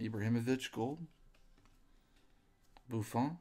Ibrahimovic, gold. Buffon,